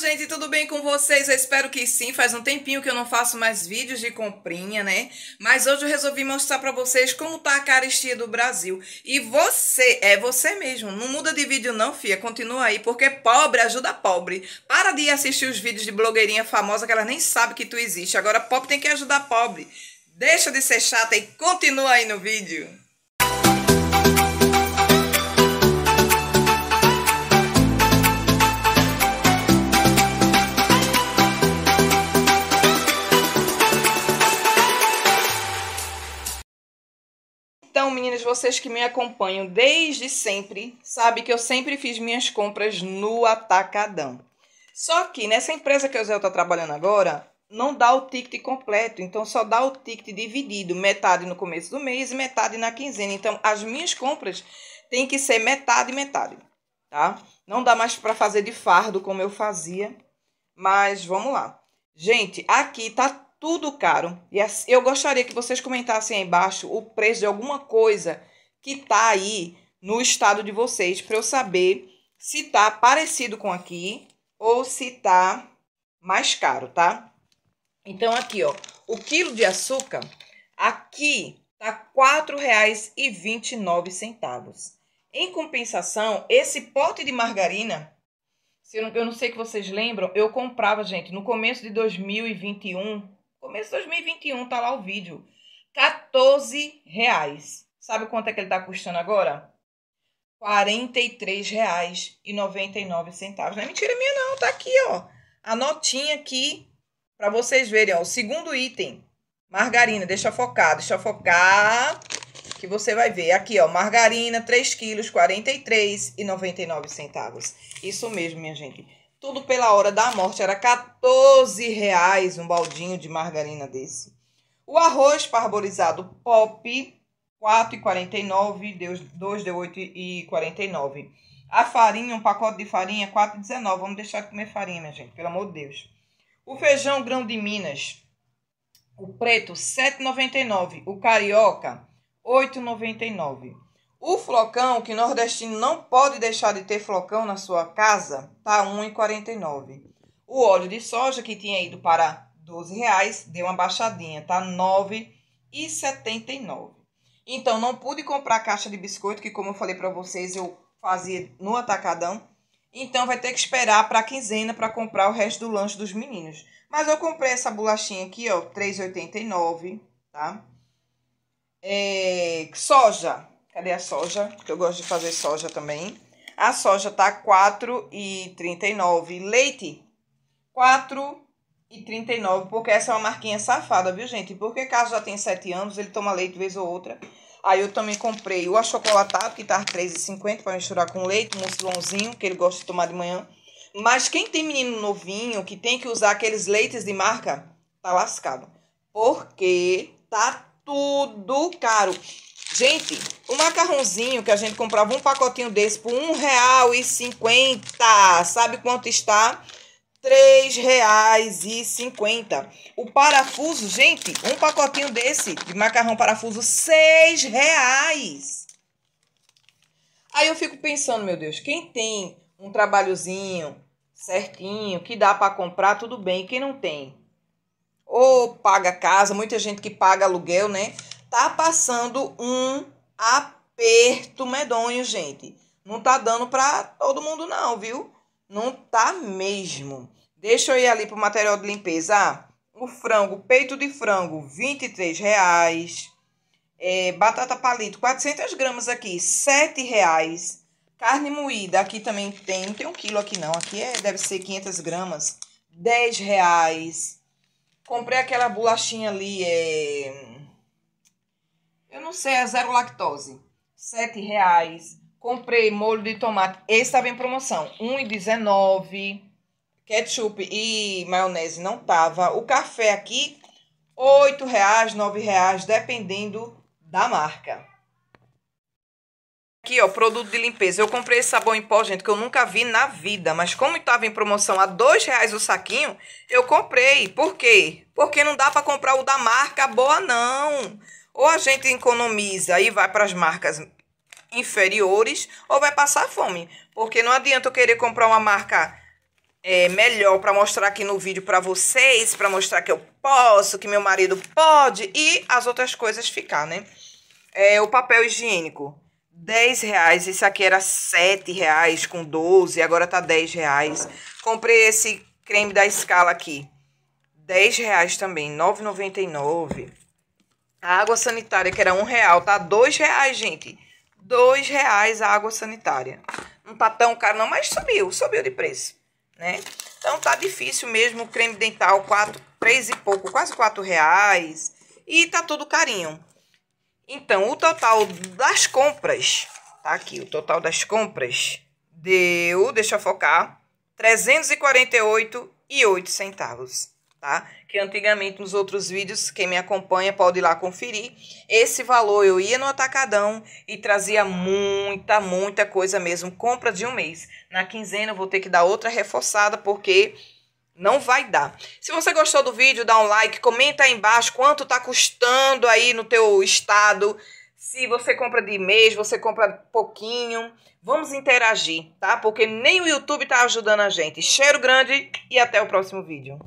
gente, tudo bem com vocês? Eu espero que sim, faz um tempinho que eu não faço mais vídeos de comprinha, né? Mas hoje eu resolvi mostrar pra vocês como tá a caristia do Brasil. E você, é você mesmo, não muda de vídeo não, fia, continua aí, porque pobre ajuda pobre. Para de assistir os vídeos de blogueirinha famosa que ela nem sabe que tu existe. Agora pobre tem que ajudar pobre. Deixa de ser chata e continua aí no vídeo. Então, meninas, vocês que me acompanham desde sempre, sabem que eu sempre fiz minhas compras no atacadão. Só que nessa empresa que o Zé está trabalhando agora, não dá o ticket completo, então só dá o ticket dividido, metade no começo do mês e metade na quinzena. Então, as minhas compras têm que ser metade e metade, tá? Não dá mais para fazer de fardo como eu fazia, mas vamos lá. Gente, aqui tá tudo caro. E eu gostaria que vocês comentassem aí embaixo o preço de alguma coisa que tá aí no estado de vocês para eu saber se tá parecido com aqui ou se tá mais caro, tá? Então aqui, ó, o quilo de açúcar aqui tá R$ 4,29. Em compensação, esse pote de margarina, se eu não, eu não sei que vocês lembram, eu comprava, gente, no começo de 2021 Começo de 2021, tá lá o vídeo. 14 reais. Sabe quanto é que ele tá custando agora? R$ 43,99. Não é mentira minha não, tá aqui, ó. A notinha aqui para vocês verem, ó, o segundo item. Margarina, deixa focar, deixa focar que você vai ver. Aqui, ó, margarina, 3 quilos, R$ 43,99. Isso mesmo, minha gente. Tudo pela hora da morte era 14 reais um baldinho de margarina desse. O arroz parborizado pop 4,49, deu 2 deu 8,49. A farinha, um pacote de farinha 4,19. Vamos deixar de comer farinha, minha gente, pelo amor de Deus. O feijão grão de Minas, o preto 7,99, o carioca 8,99. O flocão, que nordestino não pode deixar de ter flocão na sua casa, tá R$ 1,49. O óleo de soja, que tinha ido para R$ 12,00, deu uma baixadinha, tá R$ 9,79. Então, não pude comprar a caixa de biscoito, que como eu falei para vocês, eu fazia no atacadão. Então, vai ter que esperar para a quinzena para comprar o resto do lanche dos meninos. Mas eu comprei essa bolachinha aqui, ó, R$ 3,89, tá? É, soja, Cadê a soja? Porque eu gosto de fazer soja também. A soja tá 4,39. Leite, 4,39. Porque essa é uma marquinha safada, viu, gente? Porque caso já tem 7 anos, ele toma leite vez ou outra. Aí eu também comprei o achocolatado, que tá R$3,50 para misturar com leite, um mucilãozinho, que ele gosta de tomar de manhã. Mas quem tem menino novinho, que tem que usar aqueles leites de marca, tá lascado. Porque tá tudo caro. Gente, o macarrãozinho que a gente comprava um pacotinho desse por R$ 1,50. Sabe quanto está? R$ 3,50. O parafuso, gente, um pacotinho desse de macarrão parafuso, R$ reais. Aí eu fico pensando, meu Deus, quem tem um trabalhozinho certinho, que dá para comprar, tudo bem. Quem não tem? Ou paga casa, muita gente que paga aluguel, né? tá passando um aperto medonho, gente. Não tá dando para todo mundo não, viu? Não tá mesmo. Deixa eu ir ali pro material de limpeza. Ah, o frango, peito de frango, R$ reais. É, batata palito, 400 gramas aqui, R$ reais. Carne moída, aqui também tem, não tem um quilo aqui não, aqui é, deve ser 500 gramas, 10 reais. Comprei aquela bolachinha ali, é, eu não sei, é zero lactose. Sete reais. Comprei molho de tomate. Esse estava em promoção. R$1,19. Ketchup e maionese não tava. O café aqui, oito reais, nove reais, dependendo da marca. Aqui, ó, produto de limpeza. Eu comprei esse sabão em pó, gente, que eu nunca vi na vida. Mas como estava em promoção a dois reais o saquinho, eu comprei. Por quê? Porque não dá para comprar o da marca boa, não. Ou a gente economiza e vai para as marcas inferiores, ou vai passar fome. Porque não adianta eu querer comprar uma marca é, melhor para mostrar aqui no vídeo para vocês, para mostrar que eu posso, que meu marido pode e as outras coisas ficar, né? É, o papel higiênico, 10 reais. Esse aqui era 7 reais com 12, agora tá 10 reais. Comprei esse creme da escala aqui, 10 reais também, 9,99. A água sanitária, que era um real, tá dois reais, gente. Dois reais a água sanitária. Não tá tão caro não, mas subiu, subiu de preço, né? Então tá difícil mesmo o creme dental, quatro, três e pouco, quase quatro reais. E tá tudo carinho. Então, o total das compras, tá aqui, o total das compras deu, deixa eu focar, 348 e 8 centavos tá? Que antigamente nos outros vídeos, quem me acompanha pode ir lá conferir. Esse valor eu ia no atacadão e trazia muita, muita coisa mesmo, compra de um mês. Na quinzena eu vou ter que dar outra reforçada porque não vai dar. Se você gostou do vídeo, dá um like, comenta aí embaixo quanto tá custando aí no teu estado. Se você compra de mês, você compra pouquinho. Vamos interagir, tá? Porque nem o YouTube tá ajudando a gente. Cheiro grande e até o próximo vídeo.